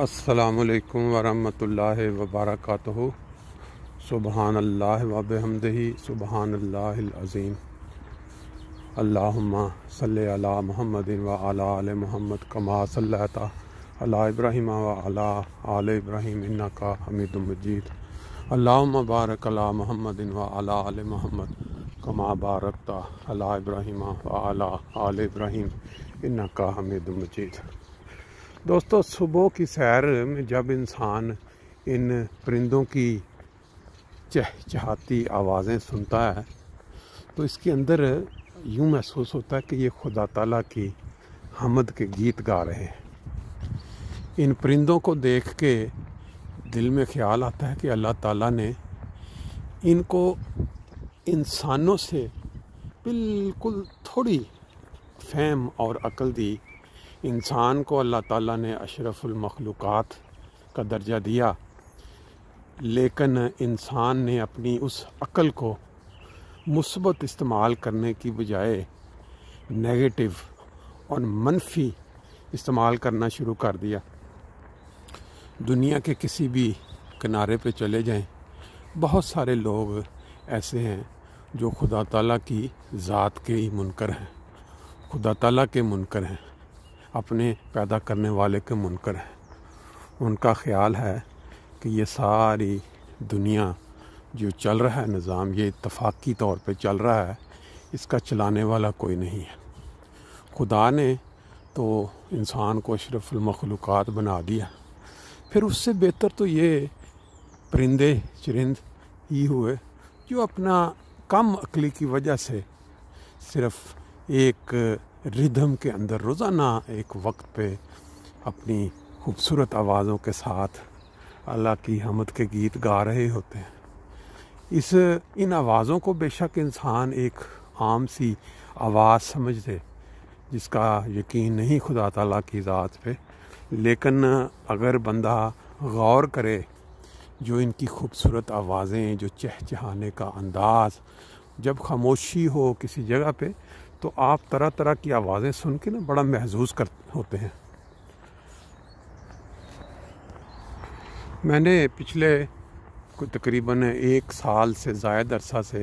असलकम वरहि वबरक सुबहान अल्लाह वबहमदही सुबहान अल्लाज़ीम अल्लाहुम्मा सल्ले अला व आल महमद कमा सल्लता अला इब्राहिम व अला आल इब्राहिम का हमीद मजीद अल्लाहुम्मा बारक अला व आल महमद कमा बारकता अला इब्राहिम व अला आल इब्राहिम का हमीद मजीद दोस्तों सुबह की सैर में जब इंसान इन परिंदों की चहचहाती आवाज़ें सुनता है तो इसके अंदर यूँ महसूस होता है कि ये खुदा ताला की हमद के गीत गा रहे हैं इन परिंदों को देख के दिल में ख्याल आता है कि अल्लाह ताला ने इनको इंसानों से बिल्कुल थोड़ी फैम और अकल दी इंसान को अल्लाह ताला ने अशरफुल मखलूक़ात का दर्जा दिया लेकिन इंसान ने अपनी उस अक़ल को मुसबत इस्तेमाल करने की बजाय नेगेटिव और मनफी इस्तेमाल करना शुरू कर दिया दुनिया के किसी भी किनारे पे चले जाएं बहुत सारे लोग ऐसे हैं जो खुदा ताला की ज़ात के ही मुनकर हैं खुदा ताला के मुनकर हैं अपने पैदा करने वाले के मुनकर हैं उनका ख्याल है कि ये सारी दुनिया जो चल रहा है निज़ाम ये इतफाक़ी तौर पे चल रहा है इसका चलाने वाला कोई नहीं है खुदा ने तो इंसान को अशरफुलमखलूक़ बना दिया फिर उससे बेहतर तो ये परिंदे चरिंद ही हुए जो अपना कम अकली की वजह से सिर्फ़ एक रिदम के अंदर रोज़ाना एक वक्त पे अपनी खूबसूरत आवाज़ों के साथ अल्लाह की हमद के गीत गा रहे होते हैं इस इन आवाज़ों को बेशक इंसान एक आम सी आवाज़ समझ दे जिसका यकीन नहीं खुदा तला की ज़ात पे लेकिन अगर बंदा गौर करे जो इनकी खूबसूरत आवाज़ें जो चहचहाने का अंदाज़ जब खामोशी हो किसी जगह पे तो आप तरह तरह की आवाज़ें सुन के ना बड़ा महसूस कर होते हैं मैंने पिछले कुछ तकरीबन एक साल से जायद अरसा से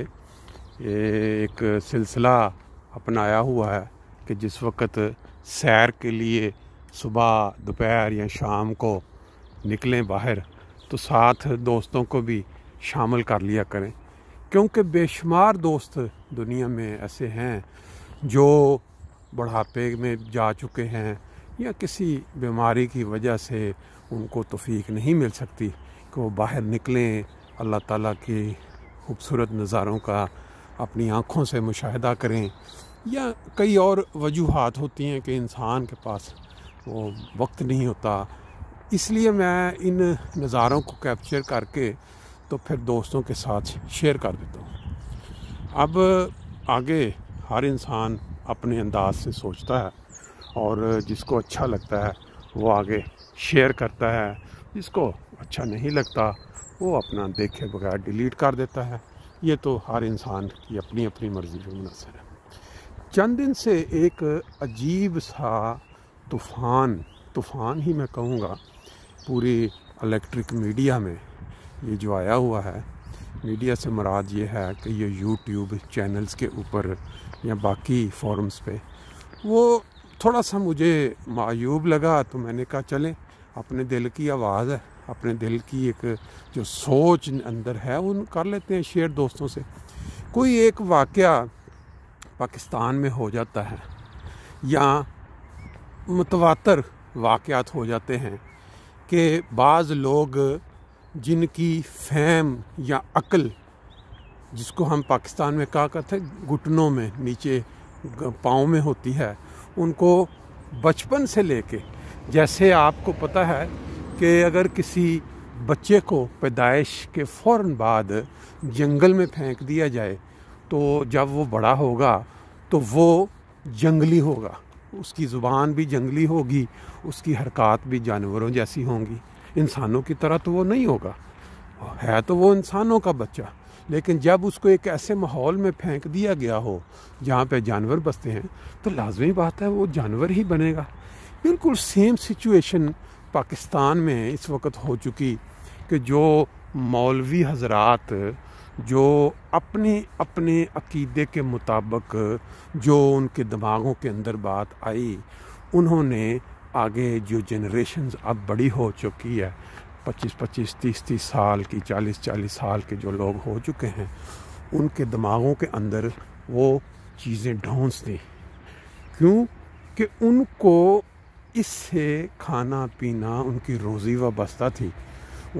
एक सिलसिला अपनाया हुआ है कि जिस वक्त सैर के लिए सुबह दोपहर या शाम को निकलें बाहर तो साथ दोस्तों को भी शामिल कर लिया करें क्योंकि बेशुमार दोस्त दुनिया में ऐसे हैं जो बढ़ापे में जा चुके हैं या किसी बीमारी की वजह से उनको तफीक नहीं मिल सकती कि वो बाहर निकलें अल्लाह ताला के खूबसूरत नज़ारों का अपनी आँखों से मुशाहिदा करें या कई और वजूहत होती हैं कि इंसान के पास वो वक्त नहीं होता इसलिए मैं इन नज़ारों को कैप्चर करके तो फिर दोस्तों के साथ शेयर कर देता हूँ अब आगे हर इंसान अपने अंदाज से सोचता है और जिसको अच्छा लगता है वो आगे शेयर करता है जिसको अच्छा नहीं लगता वो अपना देखे बगैर डिलीट कर देता है ये तो हर इंसान की अपनी अपनी मर्ज़ी पर मुनसर है चंद दिन से एक अजीब सा तूफ़ान तूफ़ान ही मैं कहूँगा पूरी इलेक्ट्रिक मीडिया में ये जो आया हुआ है मीडिया से मराद ये है कि ये यूट्यूब चैनल्स के ऊपर या बाकी फॉर्म्स पे वो थोड़ा सा मुझे मायूब लगा तो मैंने कहा चलें अपने दिल की आवाज़ है अपने दिल की एक जो सोच अंदर है उन कर लेते हैं शेयर दोस्तों से कोई एक वाक़ पाकिस्तान में हो जाता है या मुतवा वाक़ हो जाते हैं कि बाज़ लोग जिनकी फैम या अकल जिसको हम पाकिस्तान में कहा करते हैं घुटनों में नीचे पाँव में होती है उनको बचपन से लेके जैसे आपको पता है कि अगर किसी बच्चे को पैदाइश के फ़ौर बाद जंगल में फेंक दिया जाए तो जब वो बड़ा होगा तो वो जंगली होगा उसकी ज़ुबान भी जंगली होगी उसकी हरकत भी जानवरों जैसी होंगी इंसानों की तरह तो वो नहीं होगा है तो वो इंसानों का बच्चा लेकिन जब उसको एक ऐसे माहौल में फेंक दिया गया हो जहाँ पे जानवर बसते हैं तो लाजमी बात है वो जानवर ही बनेगा बिल्कुल सेम सिचुएशन पाकिस्तान में इस वक्त हो चुकी कि जो मौलवी हजरात जो अपने अपने अकीदे के मुताबिक जो उनके दिमागों के अंदर बात आई उन्होंने आगे जो जनरेशन अब बड़ी हो चुकी है पच्चीस पच्चीस तीस तीस साल की चालीस चालीस साल के जो लोग हो चुके हैं उनके दिमागों के अंदर वो चीज़ें ढोंस दी क्योंकि उनको इससे खाना पीना उनकी रोज़ी व बस्ता थी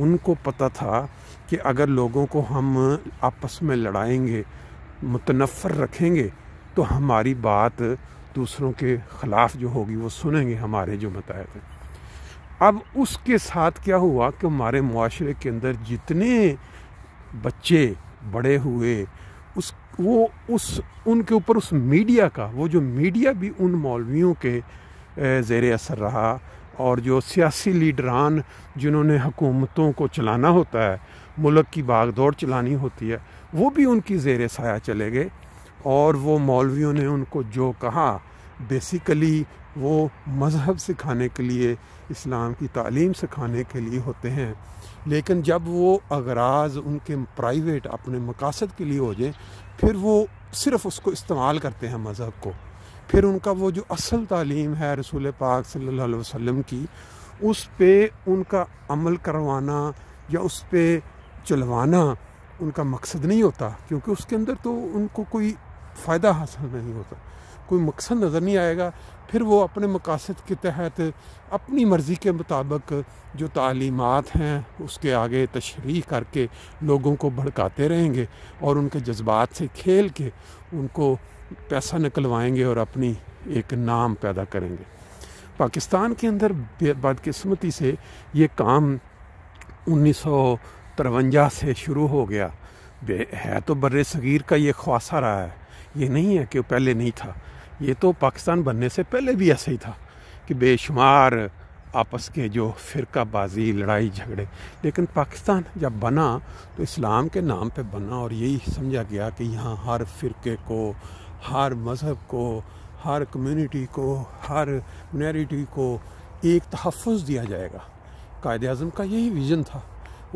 उनको पता था कि अगर लोगों को हम आपस में लड़ाएंगे मुतनफ़र रखेंगे तो हमारी बात दूसरों के ख़िलाफ़ जो होगी वो सुनेंगे हमारे जो बताए थे अब उसके साथ क्या हुआ कि हमारे माशरे के अंदर जितने बच्चे बड़े हुए उस वो उस उनके ऊपर उस मीडिया का वो जो मीडिया भी उन मौलवियों के ज़ेर असर रहा और जो सियासी लीडरान जिन्होंने हुकूमतों को चलाना होता है मुल्क की बागदौड़ चलानी होती है वो भी उनकी जेर साया चले गए और वो मौलवियों ने उनको जो कहा बेसिकली वो मज़हब सिखाने के लिए इस्लाम की तालीम सिखाने के लिए होते हैं लेकिन जब वो अगराज उनके प्राइवेट अपने मकासद के लिए हो जाए फिर वो सिर्फ़ उसको इस्तेमाल करते हैं मज़हब को फिर उनका वो जो असल तालीम है रसूल पाक सल्लल्लाहु अलैहि वसल्लम की उस पर उनका अमल करवाना या उस पर चलवाना उनका मकसद नहीं होता क्योंकि उसके अंदर तो उनको कोई फ़ायदा हासिल नहीं होता कोई मकसद नज़र नहीं आएगा फिर वो अपने मकासद के तहत अपनी मर्ज़ी के मुताबिक जो तालीमत हैं उसके आगे तशरी करके लोगों को भड़काते रहेंगे और उनके जज्बात से खेल के उनको पैसा निकलवाएंगे और अपनी एक नाम पैदा करेंगे पाकिस्तान के अंदर बदकस्मती से ये काम उन्नीस से शुरू हो गया है तो बर सग़ीर का ये ख्वासा रहा है ये नहीं है कि पहले नहीं था ये तो पाकिस्तान बनने से पहले भी ऐसा ही था कि बेशुमार आपस के जो फ़िरकाबाजी लड़ाई झगड़े लेकिन पाकिस्तान जब बना तो इस्लाम के नाम पे बना और यही समझा गया कि यहाँ हर फ़िरके को हर मज़हब को हर कम्युनिटी को हर मिनरिटी को एक तहफ़ दिया जाएगा कायद अजम का यही विज़न था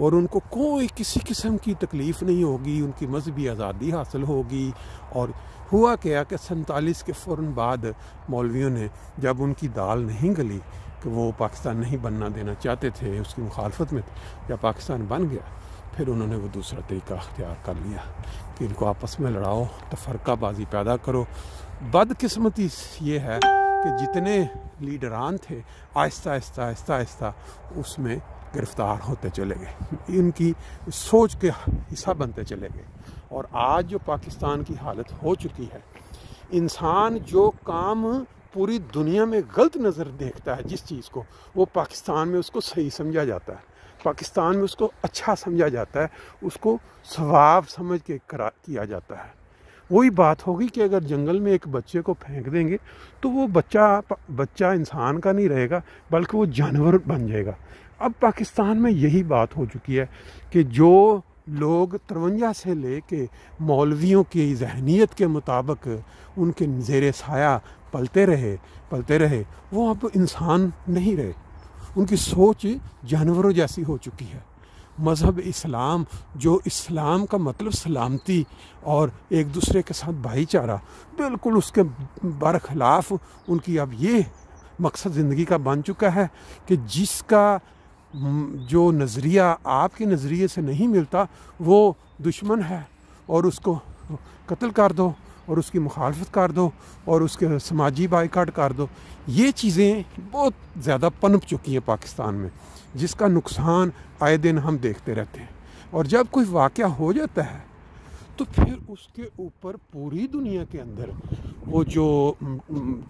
और उनको कोई किसी किस्म की तकलीफ़ नहीं होगी उनकी मजहबी आज़ादी हासिल होगी और हुआ क्या कि सैतालीस के फ़ौर बाद मौलवियों ने जब उनकी दाल नहीं गली कि वो पाकिस्तान नहीं बनना देना चाहते थे उसकी मुखालफत में जब पाकिस्तान बन गया फिर उन्होंने वो दूसरा तरीका अख्तियार कर लिया कि इनको आपस में लड़ाओ तफरकाबाजी पैदा करो बदकस्मती ये है कि जितने लीडरान थे आहिस्ता आहिस्ता आहिस्ता आहिस्ता उसमें गिरफ्तार होते चले गए इनकी सोच के हिस्सा बनते चले गए और आज जो पाकिस्तान की हालत हो चुकी है इंसान जो काम पूरी दुनिया में गलत नज़र देखता है जिस चीज़ को वो पाकिस्तान में उसको सही समझा जाता है पाकिस्तान में उसको अच्छा समझा जाता है उसको स्वाब समझ के करा किया जाता है वही बात होगी कि अगर जंगल में एक बच्चे को फेंक देंगे तो वो बच्चा बच्चा इंसान का नहीं रहेगा बल्कि वो जानवर बन जाएगा अब पाकिस्तान में यही बात हो चुकी है कि जो लोग तरवंजा से ले कर मौलवियों की जहनीत के मुताबिक उनके जेर साया पलते रहे पलते रहे वो अब इंसान नहीं रहे उनकी सोच जानवरों जैसी हो चुकी है मज़हब इस्लाम जो इस्लाम का मतलब सलामती और एक दूसरे के साथ भाईचारा बिल्कुल उसके बरखिलाफ़ उनकी अब ये मकसद ज़िंदगी का बन चुका है कि जिसका जो नज़रिया आपके नज़रिए से नहीं मिलता वो दुश्मन है और उसको कत्ल कर दो और उसकी मुखालफत कर दो और उसके समाजी बाइकाट कर दो ये चीज़ें बहुत ज़्यादा पनप चुकी हैं पाकिस्तान में जिसका नुकसान आए दिन हम देखते रहते हैं और जब कोई वाक़ हो जाता है तो फिर उसके ऊपर पूरी दुनिया के अंदर वो जो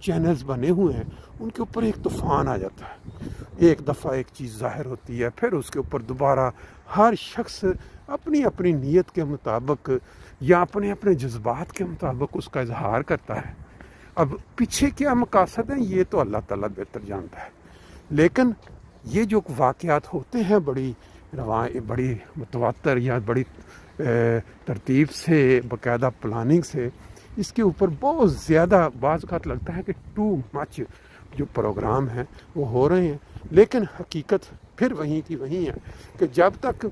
चैनल्स बने हुए हैं उनके ऊपर एक तूफ़ान आ जाता है एक दफ़ा एक चीज़ ज़ाहिर होती है फिर उसके ऊपर दोबारा हर शख्स अपनी अपनी नीयत के मुताबिक या अपने अपने जज्बात के मुताबिक उसका इजहार करता है अब पीछे क्या मकासद हैं ये तो अल्लाह ताला बेहतर जानता है लेकिन ये जो वाक़ात होते हैं बड़ी रवा बड़ी मुतवातर या बड़ी तरतीब से बाकायदा प्लानिंग से इसके ऊपर बहुत ज़्यादा बाज़ लगता है कि टू मच जो प्रोग्राम हैं वो हो रहे हैं लेकिन हकीकत फिर वहीं की वहीं है कि जब तक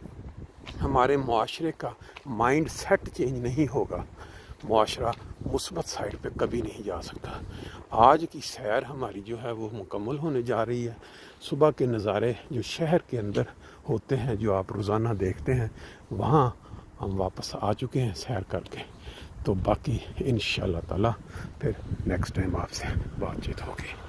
हमारे माशरे का माइंड सेट चेंज नहीं होगा माशरा मुस्बत साइड पे कभी नहीं जा सकता आज की सैर हमारी जो है वो मुकम्मल होने जा रही है सुबह के नज़ारे जो शहर के अंदर होते हैं जो आप रोज़ाना देखते हैं वहाँ हम वापस आ चुके हैं सैर करके तो बाकी इन ताला फिर नेक्स्ट टाइम आपसे बातचीत होगी